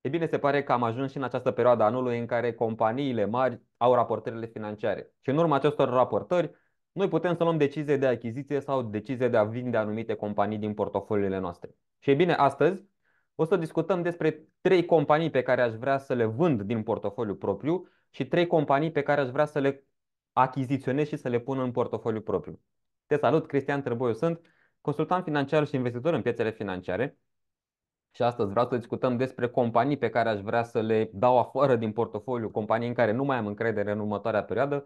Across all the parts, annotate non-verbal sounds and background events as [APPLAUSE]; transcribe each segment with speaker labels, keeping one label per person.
Speaker 1: E bine, se pare că am ajuns și în această perioadă anului în care companiile mari au raportările financiare. Și în urma acestor raportări, noi putem să luăm decizie de achiziție sau decizie de a vinde anumite companii din portofoliile noastre. Și e bine, astăzi o să discutăm despre trei companii pe care aș vrea să le vând din portofoliu propriu și trei companii pe care aș vrea să le achiziționez și să le pun în portofoliu propriu. Te salut, Cristian Trăboiu sunt, consultant financiar și investitor în piețele financiare și astăzi vreau să discutăm despre companii pe care aș vrea să le dau afară din portofoliu, companii în care nu mai am încredere în următoarea perioadă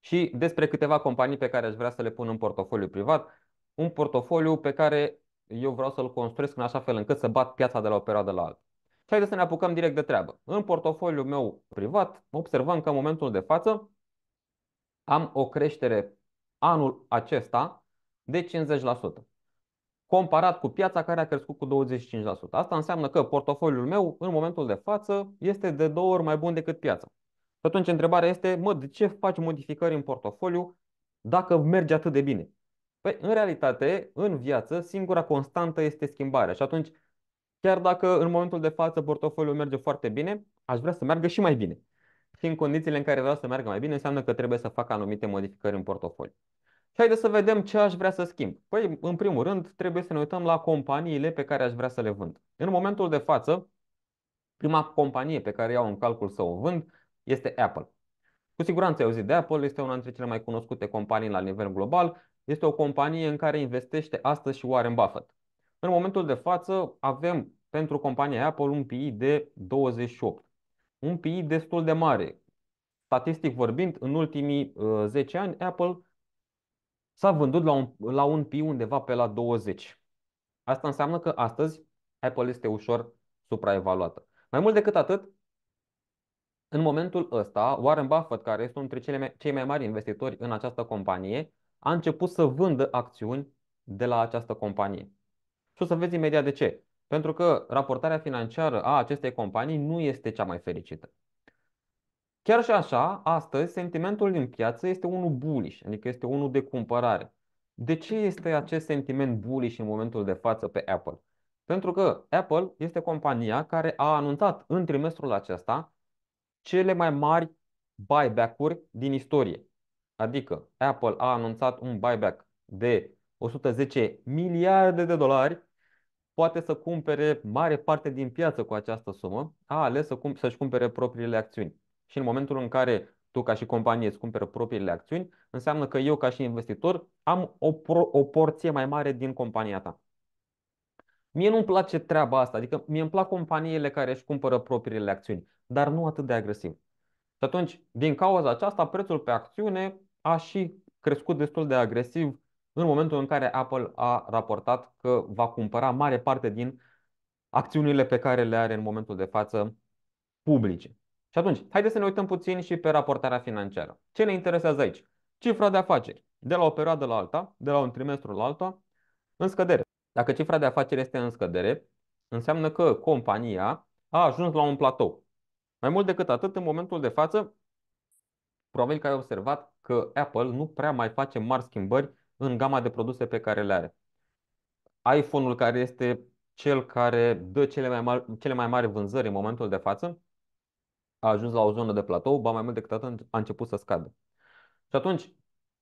Speaker 1: și despre câteva companii pe care aș vrea să le pun în portofoliu privat, un portofoliu pe care eu vreau să-l construiesc în așa fel încât să bat piața de la o perioadă la alta. Și haideți să ne apucăm direct de treabă. În portofoliul meu privat observăm că în momentul de față am o creștere anul acesta de 50% comparat cu piața care a crescut cu 25%. Asta înseamnă că portofoliul meu în momentul de față este de două ori mai bun decât piața. Și atunci întrebarea este, mă, de ce faci modificări în portofoliu dacă merge atât de bine? Păi, în realitate, în viață, singura constantă este schimbarea. Și atunci, chiar dacă în momentul de față portofoliul merge foarte bine, aș vrea să meargă și mai bine. Și în condițiile în care vreau să meargă mai bine, înseamnă că trebuie să fac anumite modificări în portofoliu. Și haideți să vedem ce aș vrea să schimb. Păi, în primul rând, trebuie să ne uităm la companiile pe care aș vrea să le vând. În momentul de față, prima companie pe care iau în calcul să o vând este Apple. Cu siguranță ai auzit de Apple, este una dintre cele mai cunoscute companii la nivel global. Este o companie în care investește astăzi și Warren Buffett. În momentul de față avem pentru compania Apple un PI de 28. Un PI destul de mare. Statistic vorbind, în ultimii 10 uh, ani Apple s-a vândut la un, la un pi undeva pe la 20. Asta înseamnă că astăzi Apple este ușor supraevaluată. Mai mult decât atât, în momentul ăsta, Warren Buffett, care este unul dintre cele mai, cei mai mari investitori în această companie, a început să vândă acțiuni de la această companie. Și o să vezi imediat de ce. Pentru că raportarea financiară a acestei companii nu este cea mai fericită. Chiar și așa, astăzi, sentimentul din piață este unul bullish, adică este unul de cumpărare. De ce este acest sentiment bullish în momentul de față pe Apple? Pentru că Apple este compania care a anunțat în trimestrul acesta cele mai mari buyback-uri din istorie. Adică Apple a anunțat un buyback de 110 miliarde de dolari, poate să cumpere mare parte din piață cu această sumă, a ales să cum- să-și cumpere propriile acțiuni. Și în momentul în care tu ca și companie îți cumperi propriile acțiuni, înseamnă că eu ca și investitor am o, pro, o porție mai mare din compania ta. Mie nu-mi place treaba asta, adică mie îmi plac companiile care își cumpără propriile acțiuni, dar nu atât de agresiv. Și atunci, din cauza aceasta, prețul pe acțiune a și crescut destul de agresiv în momentul în care Apple a raportat că va cumpăra mare parte din acțiunile pe care le are în momentul de față publice. Și atunci, haideți să ne uităm puțin și pe raportarea financiară. Ce ne interesează aici? Cifra de afaceri. De la o perioadă la alta, de la un trimestru la alta, în scădere. Dacă cifra de afaceri este în scădere, înseamnă că compania a ajuns la un platou. Mai mult decât atât, în momentul de față, probabil că ai observat că Apple nu prea mai face mari schimbări în gama de produse pe care le are. iPhone-ul care este cel care dă cele mai mari, cele mai mari vânzări în momentul de față, a ajuns la o zonă de platou, ba mai mult decât atât a început să scadă. Și atunci,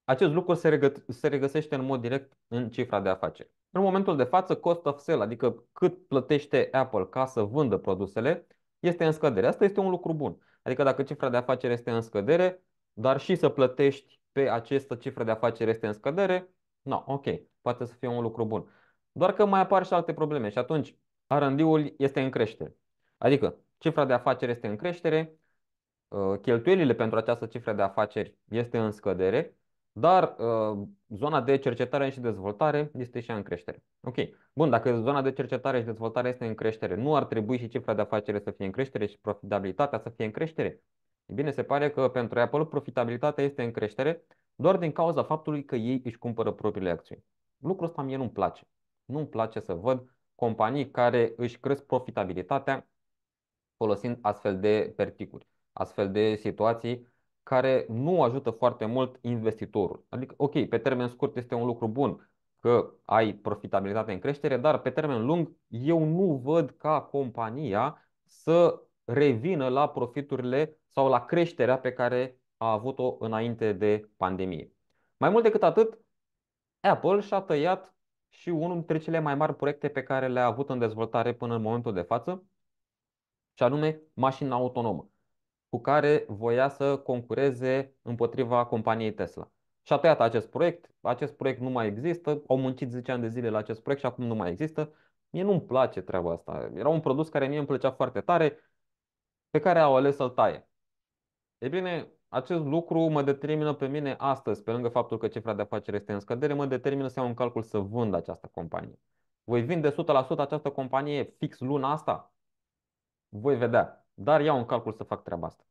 Speaker 1: acest lucru se, regă- se regăsește în mod direct în cifra de afaceri. În momentul de față, cost of sale, adică cât plătește Apple ca să vândă produsele, este în scădere. Asta este un lucru bun. Adică dacă cifra de afaceri este în scădere, dar și să plătești pe această cifră de afaceri este în scădere, no, ok, poate să fie un lucru bun. Doar că mai apar și alte probleme și atunci R&D-ul este în creștere. Adică Cifra de afaceri este în creștere, uh, cheltuielile pentru această cifră de afaceri este în scădere, dar uh, zona de cercetare și dezvoltare este și ea în creștere. Ok, bun, dacă zona de cercetare și dezvoltare este în creștere, nu ar trebui și cifra de afaceri să fie în creștere și profitabilitatea să fie în creștere? bine, se pare că pentru Apple profitabilitatea este în creștere doar din cauza faptului că ei își cumpără propriile acțiuni. Lucrul ăsta mie nu-mi place. Nu-mi place să văd companii care își cresc profitabilitatea folosind astfel de perticuri, astfel de situații care nu ajută foarte mult investitorul. Adică, ok, pe termen scurt este un lucru bun că ai profitabilitate în creștere, dar pe termen lung eu nu văd ca compania să revină la profiturile sau la creșterea pe care a avut-o înainte de pandemie. Mai mult decât atât, Apple și-a tăiat și unul dintre cele mai mari proiecte pe care le-a avut în dezvoltare până în momentul de față, și anume mașina autonomă, cu care voia să concureze împotriva companiei Tesla. Și a tăiat acest proiect, acest proiect nu mai există, au muncit 10 ani de zile la acest proiect și acum nu mai există. Mie nu-mi place treaba asta. Era un produs care mie îmi plăcea foarte tare, pe care au ales să-l taie. E bine, acest lucru mă determină pe mine astăzi, pe lângă faptul că cifra de afaceri este în scădere, mă determină să iau un calcul să vând această companie. Voi vinde 100% această companie fix luna asta? Voi vedea. Dar iau un calcul să fac treaba asta.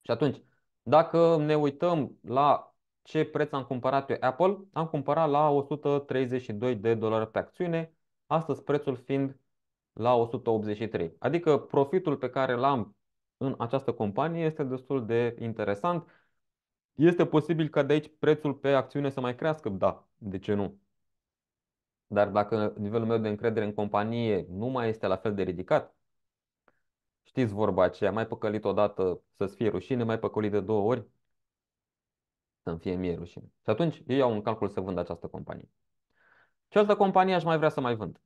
Speaker 1: Și atunci, dacă ne uităm la ce preț am cumpărat eu Apple, am cumpărat la 132 de dolari pe acțiune, astăzi prețul fiind la 183. Adică profitul pe care l-am în această companie este destul de interesant. Este posibil ca de aici prețul pe acțiune să mai crească? Da, de ce nu? Dar dacă nivelul meu de încredere în companie nu mai este la fel de ridicat, știți vorba aceea, mai păcălit odată să-ți fie rușine, mai păcălit de două ori să-mi fie mie rușine. Și atunci eu iau un calcul să vând această companie. Ce altă companie aș mai vrea să mai vând?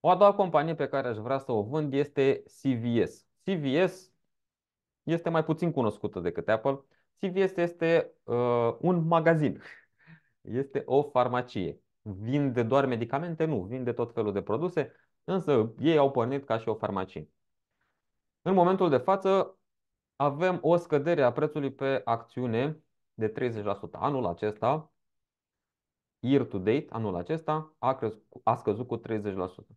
Speaker 1: O a doua companie pe care aș vrea să o vând este CVS. CVS este mai puțin cunoscută decât Apple. CVS este uh, un magazin. [LAUGHS] Este o farmacie. Vinde doar medicamente? Nu, vinde tot felul de produse, însă ei au pornit ca și o farmacie. În momentul de față avem o scădere a prețului pe acțiune de 30% anul acesta. Year to date, anul acesta, a, crezut, a scăzut cu 30%.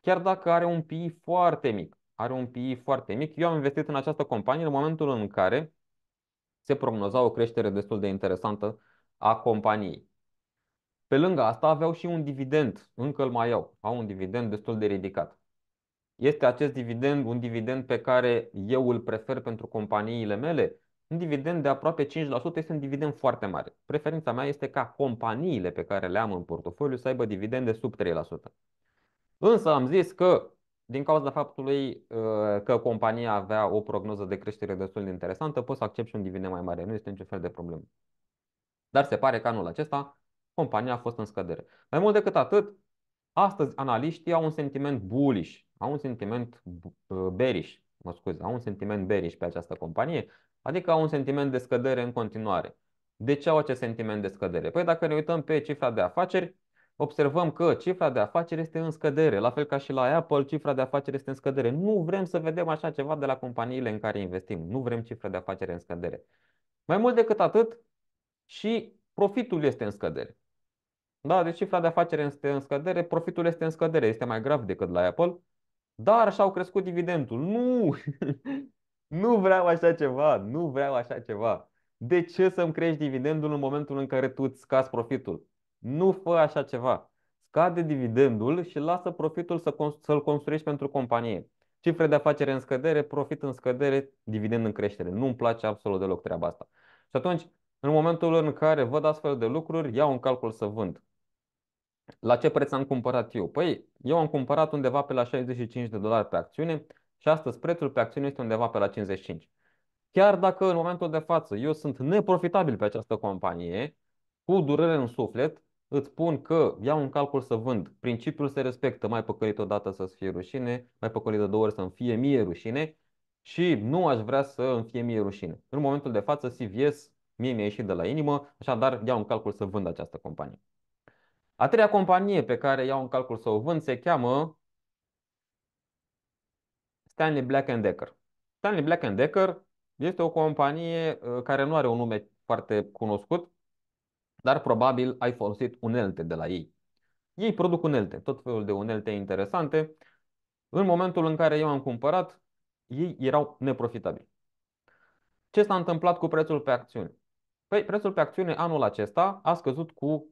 Speaker 1: Chiar dacă are un PI foarte mic, are un PI foarte mic, eu am investit în această companie în momentul în care se prognoza o creștere destul de interesantă a companiei. Pe lângă asta aveau și un dividend, încă îl mai au, au un dividend destul de ridicat. Este acest dividend un dividend pe care eu îl prefer pentru companiile mele? Un dividend de aproape 5% este un dividend foarte mare. Preferința mea este ca companiile pe care le am în portofoliu să aibă dividende sub 3%. Însă am zis că din cauza faptului uh, că compania avea o prognoză de creștere destul de interesantă, pot să și un dividend mai mare, nu este niciun fel de problemă. Dar se pare că anul acesta compania a fost în scădere. Mai mult decât atât, astăzi analiștii au un sentiment bullish au un sentiment bearish, mă scuz, au un sentiment bearish pe această companie, adică au un sentiment de scădere în continuare. De ce au acest sentiment de scădere? Păi dacă ne uităm pe cifra de afaceri, observăm că cifra de afaceri este în scădere, la fel ca și la Apple, cifra de afaceri este în scădere. Nu vrem să vedem așa ceva de la companiile în care investim, nu vrem cifra de afaceri în scădere. Mai mult decât atât, și profitul este în scădere. Da, deci cifra de afaceri este în scădere, profitul este în scădere, este mai grav decât la Apple dar și-au crescut dividendul. Nu! [LAUGHS] nu vreau așa ceva, nu vreau așa ceva. De ce să-mi crești dividendul în momentul în care tu îți scazi profitul? Nu fă așa ceva. Scade dividendul și lasă profitul să să-l construiești pentru companie. Cifre de afacere în scădere, profit în scădere, dividend în creștere. Nu-mi place absolut deloc treaba asta. Și atunci, în momentul în care văd astfel de lucruri, iau un calcul să vând. La ce preț am cumpărat eu? Păi eu am cumpărat undeva pe la 65 de dolari pe acțiune și astăzi prețul pe acțiune este undeva pe la 55. Chiar dacă în momentul de față eu sunt neprofitabil pe această companie, cu durere în suflet, îți spun că iau un calcul să vând. Principiul se respectă, mai păcălit odată să-ți fie rușine, mai păcălit de două ori să-mi fie mie rușine și nu aș vrea să îmi fie mie rușine. În momentul de față, CVS mie mi-a ieșit de la inimă, așadar iau un calcul să vând această companie. A treia companie pe care iau în calcul să o vând se cheamă Stanley Black Decker. Stanley Black Decker este o companie uh, care nu are un nume foarte cunoscut, dar probabil ai folosit unelte de la ei. Ei produc unelte, tot felul de unelte interesante. În momentul în care eu am cumpărat, ei erau neprofitabili. Ce s-a întâmplat cu prețul pe acțiune? Păi, prețul pe acțiune anul acesta a scăzut cu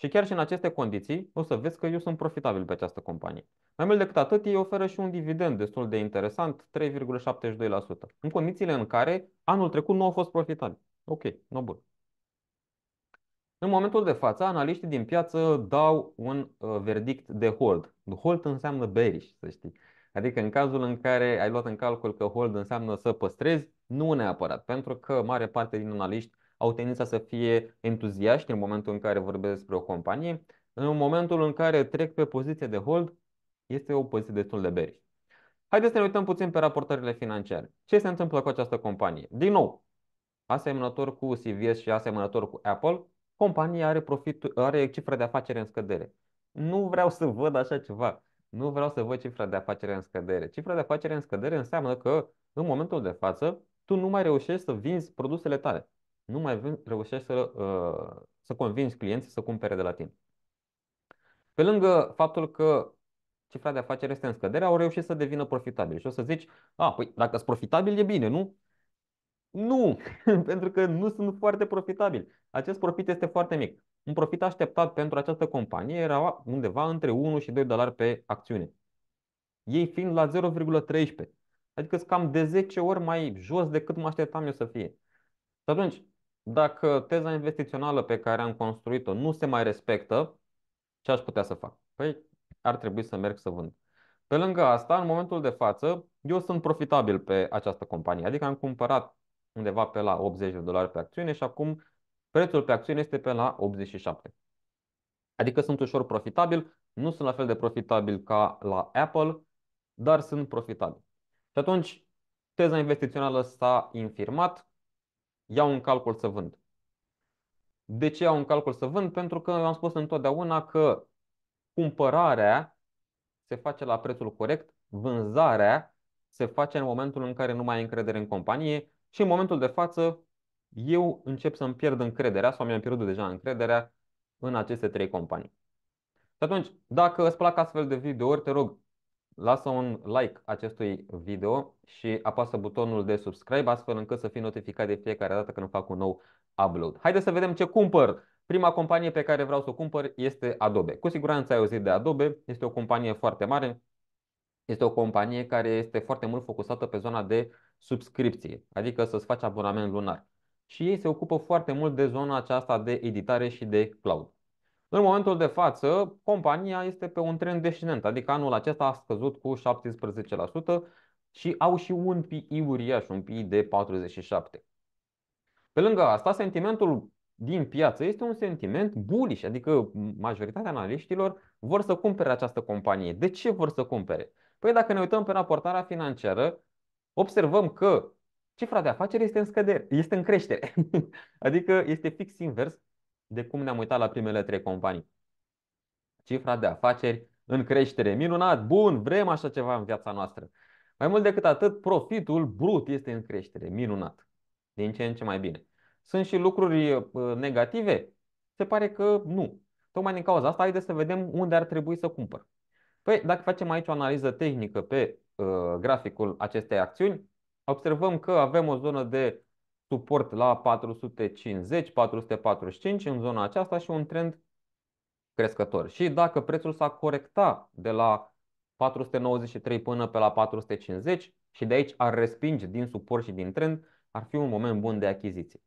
Speaker 1: și chiar și în aceste condiții, o să vezi că eu sunt profitabil pe această companie. Mai mult decât atât, ei oferă și un dividend destul de interesant, 3,72%, în condițiile în care anul trecut nu au fost profitabili. Ok, no bun. În momentul de față, analiștii din piață dau un uh, verdict de hold. Hold înseamnă bearish, să știi. Adică în cazul în care ai luat în calcul că hold înseamnă să păstrezi, nu neapărat, pentru că mare parte din analiști au tendința să fie entuziaști în momentul în care vorbesc despre o companie. În momentul în care trec pe poziție de hold, este o poziție destul de bearish. Haideți să ne uităm puțin pe raportările financiare. Ce se întâmplă cu această companie? Din nou, asemănător cu CVS și asemănător cu Apple, compania are, profit, are cifră de afacere în scădere. Nu vreau să văd așa ceva. Nu vreau să văd cifra de afacere în scădere. Cifra de afacere în scădere înseamnă că, în momentul de față, tu nu mai reușești să vinzi produsele tale nu mai reușești să, uh, să convingi clienții să cumpere de la tine. Pe lângă faptul că cifra de afaceri este în scădere, au reușit să devină profitabili. Și o să zici, a, păi dacă sunt profitabil e bine, nu? Nu, [LAUGHS] pentru că nu sunt foarte profitabil. Acest profit este foarte mic. Un profit așteptat pentru această companie era undeva între 1 și 2 dolari pe acțiune. Ei fiind la 0,13. Adică sunt cam de 10 ori mai jos decât mă așteptam eu să fie. Și atunci, dacă teza investițională pe care am construit-o nu se mai respectă, ce aș putea să fac? Păi ar trebui să merg să vând. Pe lângă asta, în momentul de față, eu sunt profitabil pe această companie. Adică am cumpărat undeva pe la 80 de dolari pe acțiune și acum prețul pe acțiune este pe la 87. Adică sunt ușor profitabil, nu sunt la fel de profitabil ca la Apple, dar sunt profitabil. Și atunci teza investițională s-a infirmat, iau în calcul să vând. De ce iau în calcul să vând? Pentru că am spus întotdeauna că cumpărarea se face la prețul corect, vânzarea se face în momentul în care nu mai ai încredere în companie și în momentul de față eu încep să-mi pierd încrederea sau mi-am pierdut deja încrederea în aceste trei companii. Și atunci, dacă îți plac astfel de videouri, te rog, Lasă un like acestui video și apasă butonul de subscribe astfel încât să fii notificat de fiecare dată când fac un nou upload. Haideți să vedem ce cumpăr. Prima companie pe care vreau să o cumpăr este Adobe. Cu siguranță ai auzit de Adobe, este o companie foarte mare, este o companie care este foarte mult focusată pe zona de subscripție, adică să-ți faci abonament lunar. Și ei se ocupă foarte mult de zona aceasta de editare și de cloud. În momentul de față, compania este pe un trend descendent, adică anul acesta a scăzut cu 17% și au și un PI uriaș, un PI de 47. Pe lângă asta, sentimentul din piață este un sentiment bullish, adică majoritatea analiștilor vor să cumpere această companie. De ce vor să cumpere? Păi dacă ne uităm pe raportarea financiară, observăm că cifra de afaceri este în scădere, este în creștere. [LAUGHS] adică este fix invers de cum ne-am uitat la primele trei companii. Cifra de afaceri în creștere. Minunat, bun, vrem așa ceva în viața noastră. Mai mult decât atât, profitul brut este în creștere. Minunat. Din ce în ce mai bine. Sunt și lucruri uh, negative? Se pare că nu. Tocmai din cauza asta, haideți să vedem unde ar trebui să cumpăr. Păi, dacă facem aici o analiză tehnică pe uh, graficul acestei acțiuni, observăm că avem o zonă de suport la 450-445 în zona aceasta și un trend crescător. Și dacă prețul s-a corectat de la 493 până pe la 450 și de aici ar respinge din suport și din trend, ar fi un moment bun de achiziție.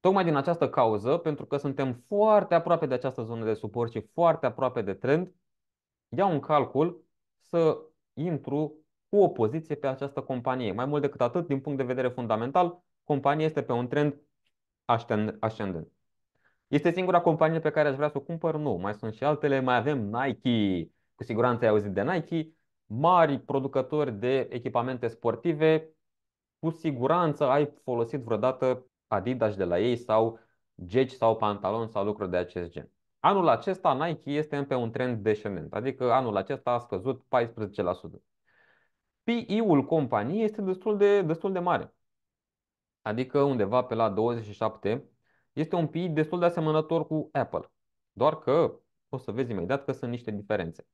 Speaker 1: Tocmai din această cauză, pentru că suntem foarte aproape de această zonă de suport și foarte aproape de trend, iau un calcul să intru cu o poziție pe această companie. Mai mult decât atât, din punct de vedere fundamental, companie este pe un trend ascendent. Este singura companie pe care aș vrea să o cumpăr? Nu, mai sunt și altele, mai avem Nike, cu siguranță ai auzit de Nike, mari producători de echipamente sportive, cu siguranță ai folosit vreodată Adidas de la ei sau geci sau pantalon sau lucruri de acest gen. Anul acesta Nike este pe un trend descendent, adică anul acesta a scăzut 14%. PI-ul companiei este destul de, destul de mare adică undeva pe la 27, este un PI destul de asemănător cu Apple. Doar că o să vezi imediat că sunt niște diferențe.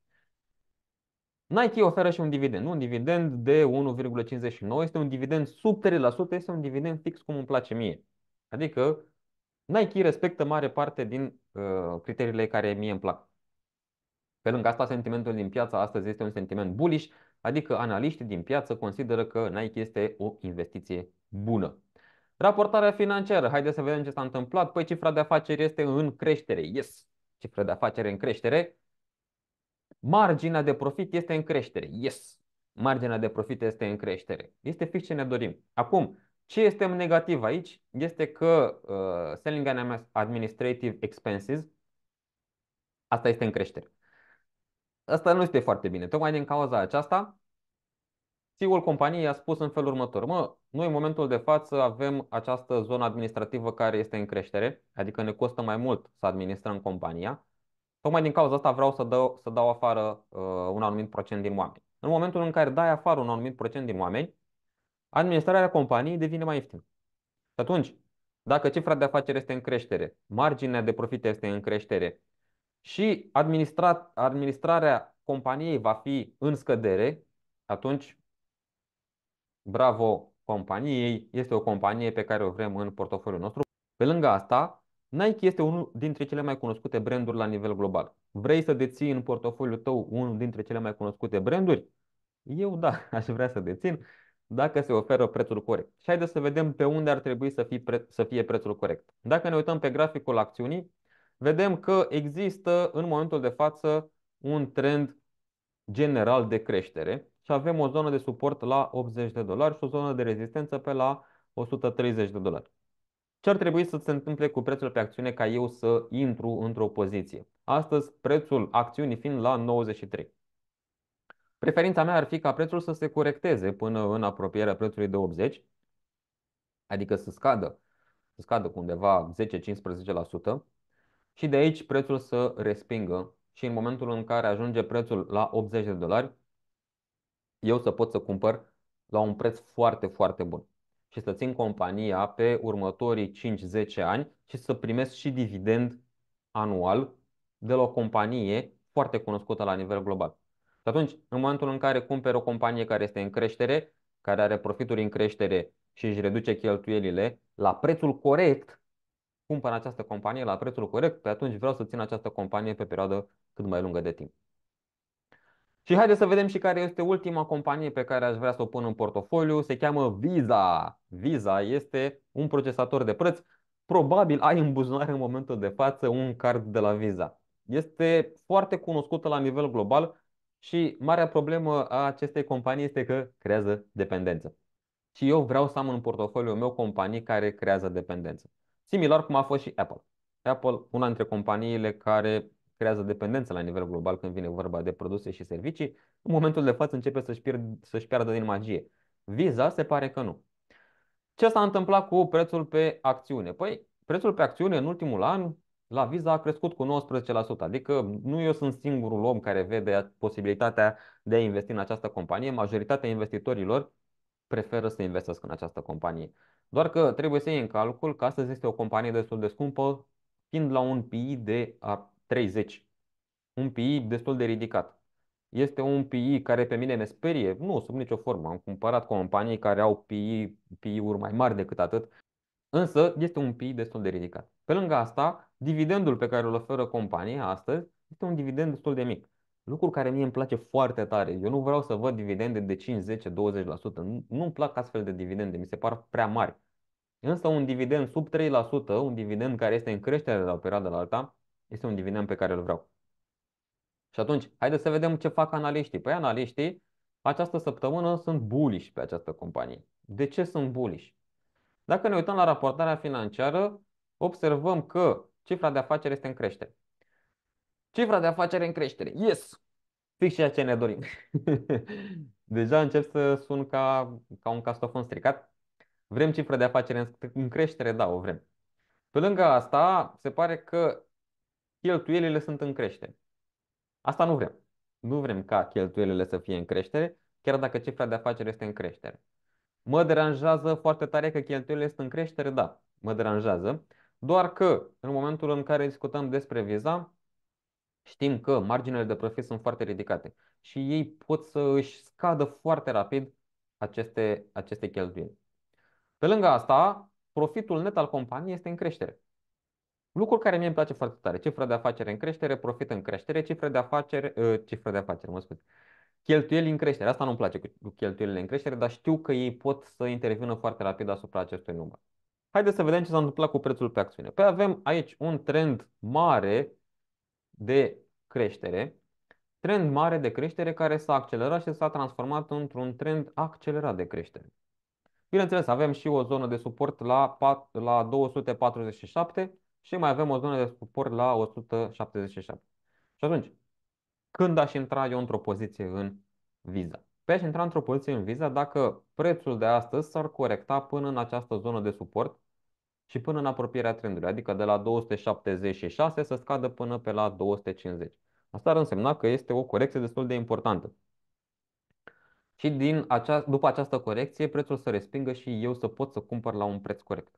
Speaker 1: Nike oferă și un dividend. Un dividend de 1,59 este un dividend sub 3%, este un dividend fix cum îmi place mie. Adică Nike respectă mare parte din uh, criteriile care mie îmi plac. Pe lângă asta, sentimentul din piață astăzi este un sentiment bullish, adică analiștii din piață consideră că Nike este o investiție bună. Raportarea financiară, haideți să vedem ce s-a întâmplat. Păi cifra de afaceri este în creștere. Yes, cifra de afaceri în creștere. Marginea de profit este în creștere. Yes, marginea de profit este în creștere. Este fix ce ne dorim. Acum, ce este negativ aici este că uh, selling and administrative expenses, asta este în creștere. Asta nu este foarte bine. Tocmai din cauza aceasta, CEO-ul companiei a spus în felul următor. Mă, noi în momentul de față avem această zonă administrativă care este în creștere, adică ne costă mai mult să administrăm compania. Tocmai din cauza asta vreau să dau, să dau afară uh, un anumit procent din oameni. În momentul în care dai afară un anumit procent din oameni, administrarea companiei devine mai ieftină. Și atunci, dacă cifra de afaceri este în creștere, marginea de profit este în creștere și administrat, administrarea companiei va fi în scădere, atunci bravo companiei, este o companie pe care o vrem în portofoliul nostru. Pe lângă asta, Nike este unul dintre cele mai cunoscute branduri la nivel global. Vrei să deții în portofoliul tău unul dintre cele mai cunoscute branduri? Eu da, [LAUGHS] aș vrea să dețin dacă se oferă prețul corect. Și haideți să vedem pe unde ar trebui să fie, pre- să fie prețul corect. Dacă ne uităm pe graficul acțiunii, vedem că există în momentul de față un trend general de creștere și avem o zonă de suport la 80 de dolari și o zonă de rezistență pe la 130 de dolari. Ce ar trebui să se întâmple cu prețul pe acțiune ca eu să intru într-o poziție? Astăzi, prețul acțiunii fiind la 93. Preferința mea ar fi ca prețul să se corecteze până în apropierea prețului de 80, adică să scadă, să scadă cu undeva 10-15% și de aici prețul să respingă și în momentul în care ajunge prețul la 80 de dolari, eu să pot să cumpăr la un preț foarte, foarte bun și să țin compania pe următorii 5-10 ani și să primesc și dividend anual de la o companie foarte cunoscută la nivel global. Și atunci, în momentul în care cumperi o companie care este în creștere, care are profituri în creștere și își reduce cheltuielile, la prețul corect, cumpăr această companie la prețul corect, pe atunci vreau să țin această companie pe perioadă cât mai lungă de timp. Și haideți să vedem și care este ultima companie pe care aș vrea să o pun în portofoliu. Se cheamă Visa. Visa este un procesator de preț. Probabil ai în buzunar în momentul de față un card de la Visa. Este foarte cunoscută la nivel global și marea problemă a acestei companii este că creează dependență. Și eu vreau să am în portofoliu meu companii care creează dependență. Similar cum a fost și Apple. Apple, una dintre companiile care creează dependență la nivel global când vine vorba de produse și servicii, în momentul de față începe să-și, pierd, să-și pierdă din magie. Visa se pare că nu. Ce s-a întâmplat cu prețul pe acțiune? Păi, prețul pe acțiune în ultimul an la Visa a crescut cu 19%, adică nu eu sunt singurul om care vede posibilitatea de a investi în această companie, majoritatea investitorilor preferă să investească în această companie. Doar că trebuie să iei în calcul că astăzi este o companie destul de scumpă, fiind la un PI de 30. Un PI destul de ridicat. Este un PI care pe mine ne sperie? Nu, sub nicio formă. Am cumpărat companii care au PI, PI-uri mai mari decât atât, însă este un PI destul de ridicat. Pe lângă asta, dividendul pe care îl oferă compania astăzi este un dividend destul de mic. Lucru care mie îmi place foarte tare. Eu nu vreau să văd dividende de 5, 10, 20%. Nu-mi plac astfel de dividende, mi se par prea mari. Însă un dividend sub 3%, un dividend care este în creștere de la o perioadă la alta, este un dividend pe care îl vreau. Și atunci, haideți să vedem ce fac analiștii. Păi analiștii, această săptămână sunt bullish pe această companie. De ce sunt bullish? Dacă ne uităm la raportarea financiară, observăm că cifra de afaceri este în creștere. Cifra de afaceri în creștere. Yes! Fix ceea ce ne dorim. [LAUGHS] Deja încep să sun ca, ca un castofon stricat. Vrem cifra de afaceri în creștere? Da, o vrem. Pe lângă asta, se pare că cheltuielile sunt în creștere. Asta nu vrem. Nu vrem ca cheltuielile să fie în creștere, chiar dacă cifra de afaceri este în creștere. Mă deranjează foarte tare că cheltuielile sunt în creștere, da, mă deranjează, doar că în momentul în care discutăm despre viza, știm că marginile de profit sunt foarte ridicate și ei pot să își scadă foarte rapid aceste, aceste cheltuieli. Pe lângă asta, profitul net al companiei este în creștere. Lucruri care mie îmi place foarte tare. Cifra de afacere în creștere, profit în creștere, cifre de afaceri, uh, cifre de afaceri, mă scuze. Cheltuieli în creștere. Asta nu-mi place cu cheltuielile în creștere, dar știu că ei pot să intervină foarte rapid asupra acestui număr. Haideți să vedem ce s-a întâmplat cu prețul pe acțiune. Păi avem aici un trend mare de creștere, trend mare de creștere care s-a accelerat și s-a transformat într-un trend accelerat de creștere. Bineînțeles, avem și o zonă de suport la, 4, la 247, și mai avem o zonă de suport la 177. Și atunci, când aș intra eu într-o poziție în Visa? Pe păi aș intra într-o poziție în Visa dacă prețul de astăzi s-ar corecta până în această zonă de suport și până în apropierea trendului, adică de la 276 să scadă până pe la 250. Asta ar însemna că este o corecție destul de importantă. Și din acea, după această corecție, prețul să respingă și eu să pot să cumpăr la un preț corect.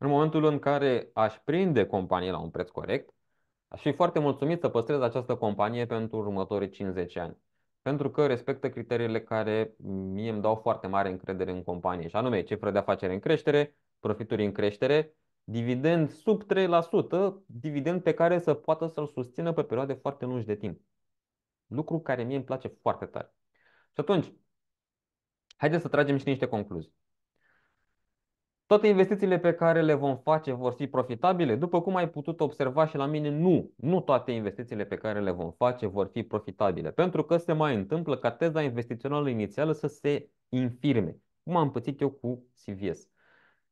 Speaker 1: În momentul în care aș prinde companie la un preț corect, aș fi foarte mulțumit să păstrez această companie pentru următorii 50 ani. Pentru că respectă criteriile care mie îmi dau foarte mare încredere în companie, și anume cifră de afacere în creștere, profituri în creștere, dividend sub 3%, dividend pe care să poată să-l susțină pe perioade foarte lungi de timp. Lucru care mie îmi place foarte tare. Și atunci, haideți să tragem și niște concluzii. Toate investițiile pe care le vom face vor fi profitabile? După cum ai putut observa și la mine, nu. Nu toate investițiile pe care le vom face vor fi profitabile, pentru că se mai întâmplă ca teza investițională inițială să se infirme, cum am pățit eu cu CVS.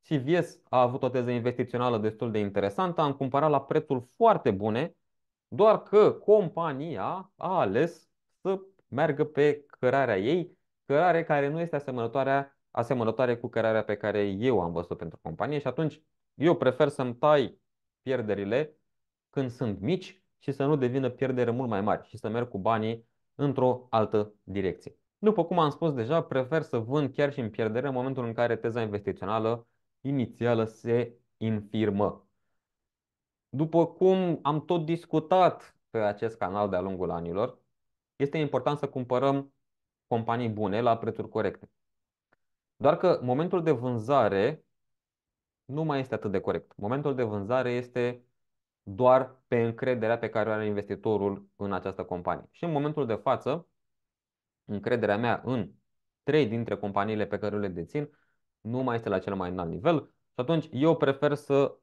Speaker 1: CVS a avut o teză investițională destul de interesantă, am cumpărat la prețul foarte bune, doar că compania a ales să meargă pe cărarea ei, cărare care nu este asemănătoarea asemănătoare cu cărarea pe care eu am văzut-o pentru companie și atunci eu prefer să-mi tai pierderile când sunt mici și să nu devină pierdere mult mai mari și să merg cu banii într-o altă direcție. După cum am spus deja, prefer să vând chiar și în pierdere în momentul în care teza investițională inițială se infirmă. După cum am tot discutat pe acest canal de-a lungul anilor, este important să cumpărăm companii bune la prețuri corecte. Doar că momentul de vânzare nu mai este atât de corect. Momentul de vânzare este doar pe încrederea pe care o are investitorul în această companie. Și în momentul de față, încrederea mea în trei dintre companiile pe care le dețin nu mai este la cel mai înalt nivel și atunci eu prefer să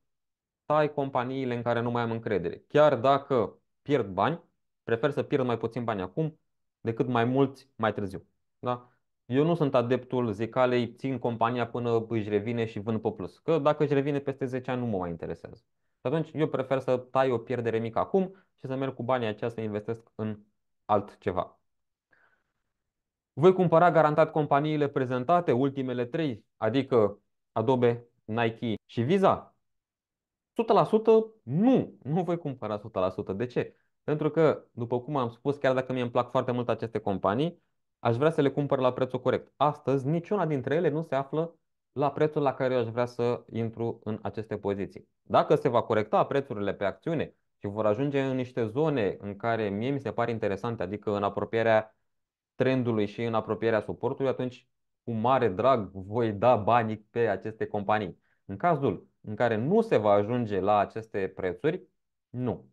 Speaker 1: tai companiile în care nu mai am încredere. Chiar dacă pierd bani, prefer să pierd mai puțin bani acum decât mai mulți mai târziu. Da? Eu nu sunt adeptul zicalei, țin compania până își revine și vând pe plus. Că dacă își revine peste 10 ani nu mă mai interesează. Și atunci eu prefer să tai o pierdere mică acum și să merg cu banii aceia să investesc în altceva. Voi cumpăra garantat companiile prezentate, ultimele trei, adică Adobe, Nike și Visa? 100% nu, nu voi cumpăra 100%. De ce? Pentru că, după cum am spus, chiar dacă mi-e plac foarte mult aceste companii, aș vrea să le cumpăr la prețul corect. Astăzi, niciuna dintre ele nu se află la prețul la care eu aș vrea să intru în aceste poziții. Dacă se va corecta prețurile pe acțiune și vor ajunge în niște zone în care mie mi se pare interesante, adică în apropierea trendului și în apropierea suportului, atunci cu mare drag voi da banii pe aceste companii. În cazul în care nu se va ajunge la aceste prețuri, nu